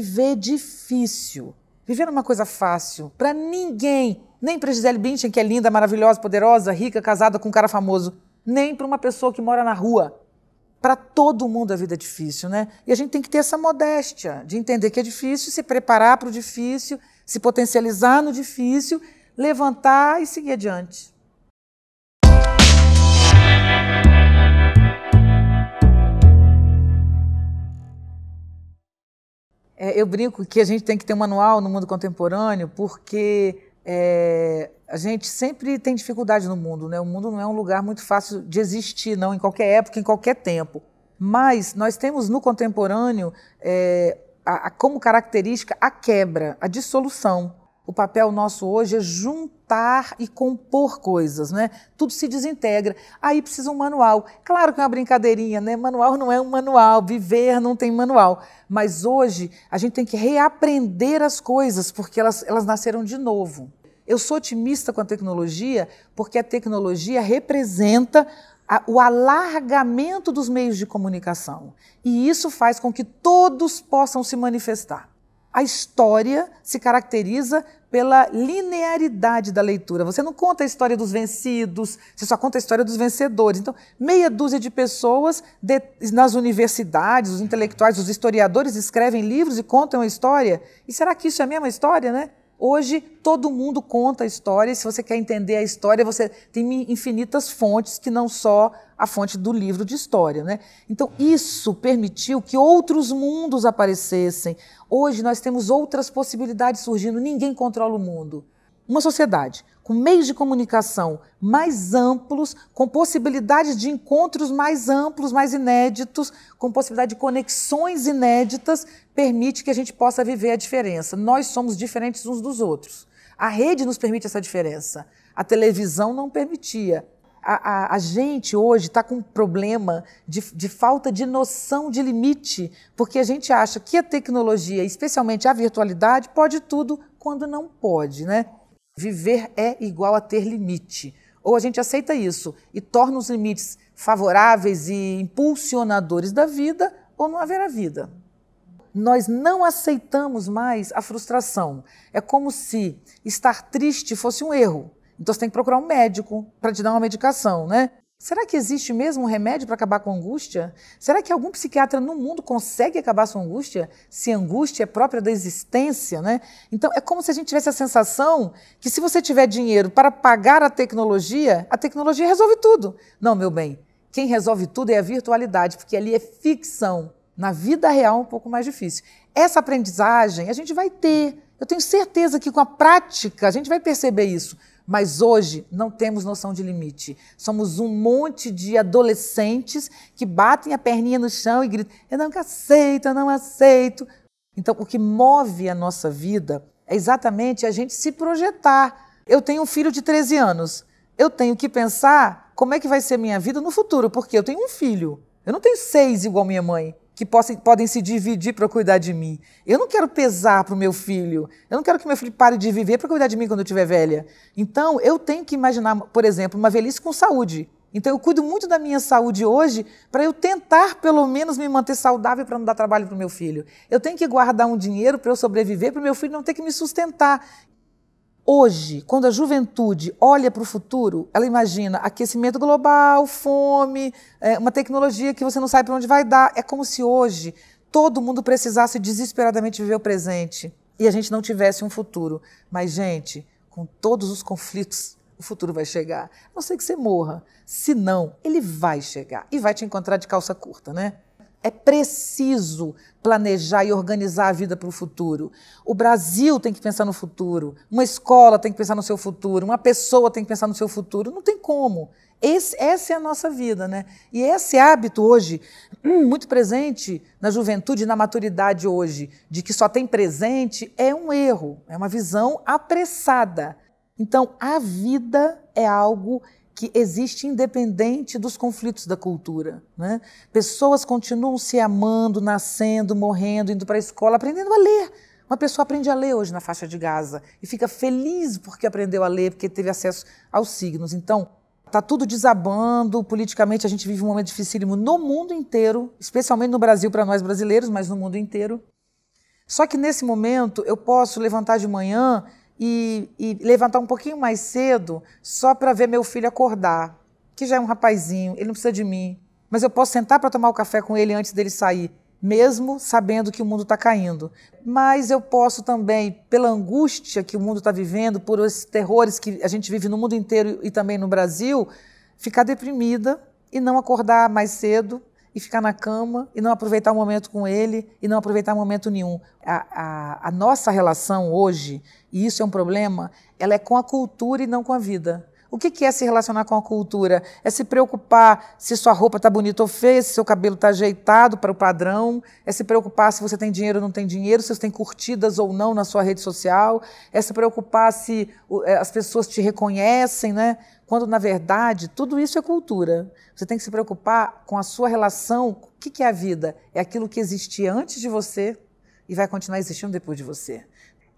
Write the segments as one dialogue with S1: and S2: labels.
S1: Viver difícil. Viver uma coisa fácil. Para ninguém. Nem para Gisele Bündchen, que é linda, maravilhosa, poderosa, rica, casada com um cara famoso. Nem para uma pessoa que mora na rua. Para todo mundo a vida é difícil, né? E a gente tem que ter essa modéstia de entender que é difícil, se preparar para o difícil, se potencializar no difícil, levantar e seguir adiante. É, eu brinco que a gente tem que ter um manual no mundo contemporâneo, porque é, a gente sempre tem dificuldade no mundo, né? O mundo não é um lugar muito fácil de existir, não, em qualquer época, em qualquer tempo. Mas nós temos no contemporâneo é, a, a, como característica a quebra, a dissolução. O papel nosso hoje é juntar e compor coisas, né? Tudo se desintegra. Aí precisa um manual. Claro que é uma brincadeirinha, né? Manual não é um manual, viver não tem manual. Mas hoje a gente tem que reaprender as coisas, porque elas, elas nasceram de novo. Eu sou otimista com a tecnologia, porque a tecnologia representa a, o alargamento dos meios de comunicação. E isso faz com que todos possam se manifestar a história se caracteriza pela linearidade da leitura. Você não conta a história dos vencidos, você só conta a história dos vencedores. Então, meia dúzia de pessoas de, nas universidades, os intelectuais, os historiadores escrevem livros e contam a história. E será que isso é a mesma história, né? Hoje todo mundo conta a história, e se você quer entender a história, você tem infinitas fontes que não só a fonte do livro de história, né? Então isso permitiu que outros mundos aparecessem. Hoje nós temos outras possibilidades surgindo, ninguém controla o mundo. Uma sociedade com meios de comunicação mais amplos, com possibilidade de encontros mais amplos, mais inéditos, com possibilidade de conexões inéditas, permite que a gente possa viver a diferença. Nós somos diferentes uns dos outros. A rede nos permite essa diferença. A televisão não permitia. A, a, a gente hoje está com um problema de, de falta de noção de limite, porque a gente acha que a tecnologia, especialmente a virtualidade, pode tudo quando não pode, né? Viver é igual a ter limite. Ou a gente aceita isso e torna os limites favoráveis e impulsionadores da vida, ou não haverá vida. Nós não aceitamos mais a frustração. É como se estar triste fosse um erro. Então você tem que procurar um médico para te dar uma medicação, né? Será que existe mesmo um remédio para acabar com a angústia? Será que algum psiquiatra no mundo consegue acabar com a angústia? Se a angústia é própria da existência, né? Então é como se a gente tivesse a sensação que se você tiver dinheiro para pagar a tecnologia, a tecnologia resolve tudo. Não, meu bem. Quem resolve tudo é a virtualidade, porque ali é ficção. Na vida real é um pouco mais difícil. Essa aprendizagem a gente vai ter. Eu tenho certeza que com a prática a gente vai perceber isso. Mas hoje não temos noção de limite. Somos um monte de adolescentes que batem a perninha no chão e gritam: eu não aceito, eu não aceito. Então, o que move a nossa vida é exatamente a gente se projetar. Eu tenho um filho de 13 anos. Eu tenho que pensar como é que vai ser minha vida no futuro, porque eu tenho um filho. Eu não tenho seis igual minha mãe que possam, podem se dividir para cuidar de mim. Eu não quero pesar para o meu filho. Eu não quero que meu filho pare de viver para cuidar de mim quando eu estiver velha. Então, eu tenho que imaginar, por exemplo, uma velhice com saúde. Então, eu cuido muito da minha saúde hoje para eu tentar, pelo menos, me manter saudável para não dar trabalho para o meu filho. Eu tenho que guardar um dinheiro para eu sobreviver, para o meu filho não ter que me sustentar. Hoje, quando a juventude olha para o futuro, ela imagina aquecimento global, fome, é, uma tecnologia que você não sabe para onde vai dar. É como se hoje todo mundo precisasse desesperadamente viver o presente e a gente não tivesse um futuro. Mas, gente, com todos os conflitos, o futuro vai chegar. A não sei que você morra. Se não, ele vai chegar e vai te encontrar de calça curta, né? É preciso planejar e organizar a vida para o futuro. O Brasil tem que pensar no futuro, uma escola tem que pensar no seu futuro, uma pessoa tem que pensar no seu futuro. Não tem como. Esse, essa é a nossa vida, né? E esse hábito hoje, hum, muito presente na juventude, na maturidade hoje, de que só tem presente, é um erro, é uma visão apressada. Então, a vida é algo que existe independente dos conflitos da cultura. Né? Pessoas continuam se amando, nascendo, morrendo, indo para a escola, aprendendo a ler. Uma pessoa aprende a ler hoje na faixa de Gaza e fica feliz porque aprendeu a ler, porque teve acesso aos signos. Então, está tudo desabando, politicamente a gente vive um momento dificílimo no mundo inteiro, especialmente no Brasil para nós brasileiros, mas no mundo inteiro. Só que nesse momento eu posso levantar de manhã e, e levantar um pouquinho mais cedo só para ver meu filho acordar, que já é um rapazinho, ele não precisa de mim. Mas eu posso sentar para tomar o um café com ele antes dele sair, mesmo sabendo que o mundo está caindo. Mas eu posso também, pela angústia que o mundo está vivendo, por esses terrores que a gente vive no mundo inteiro e também no Brasil, ficar deprimida e não acordar mais cedo e ficar na cama e não aproveitar o momento com ele e não aproveitar momento nenhum. A, a, a nossa relação hoje, e isso é um problema, ela é com a cultura e não com a vida. O que é se relacionar com a cultura? É se preocupar se sua roupa está bonita ou feia, se seu cabelo está ajeitado para o padrão, é se preocupar se você tem dinheiro ou não tem dinheiro, se você tem curtidas ou não na sua rede social, é se preocupar se eh, as pessoas te reconhecem, né? quando na verdade tudo isso é cultura. Você tem que se preocupar com a sua relação. O que é a vida? É aquilo que existia antes de você e vai continuar existindo depois de você.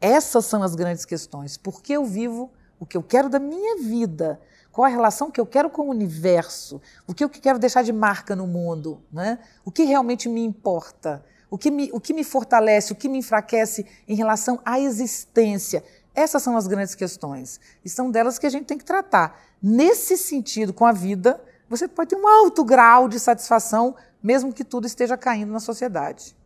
S1: Essas são as grandes questões. Por que eu vivo? O que eu quero da minha vida? Qual a relação que eu quero com o universo? O que eu quero deixar de marca no mundo? Né? O que realmente me importa? O que me, o que me fortalece? O que me enfraquece em relação à existência? Essas são as grandes questões. E são delas que a gente tem que tratar. Nesse sentido, com a vida, você pode ter um alto grau de satisfação, mesmo que tudo esteja caindo na sociedade.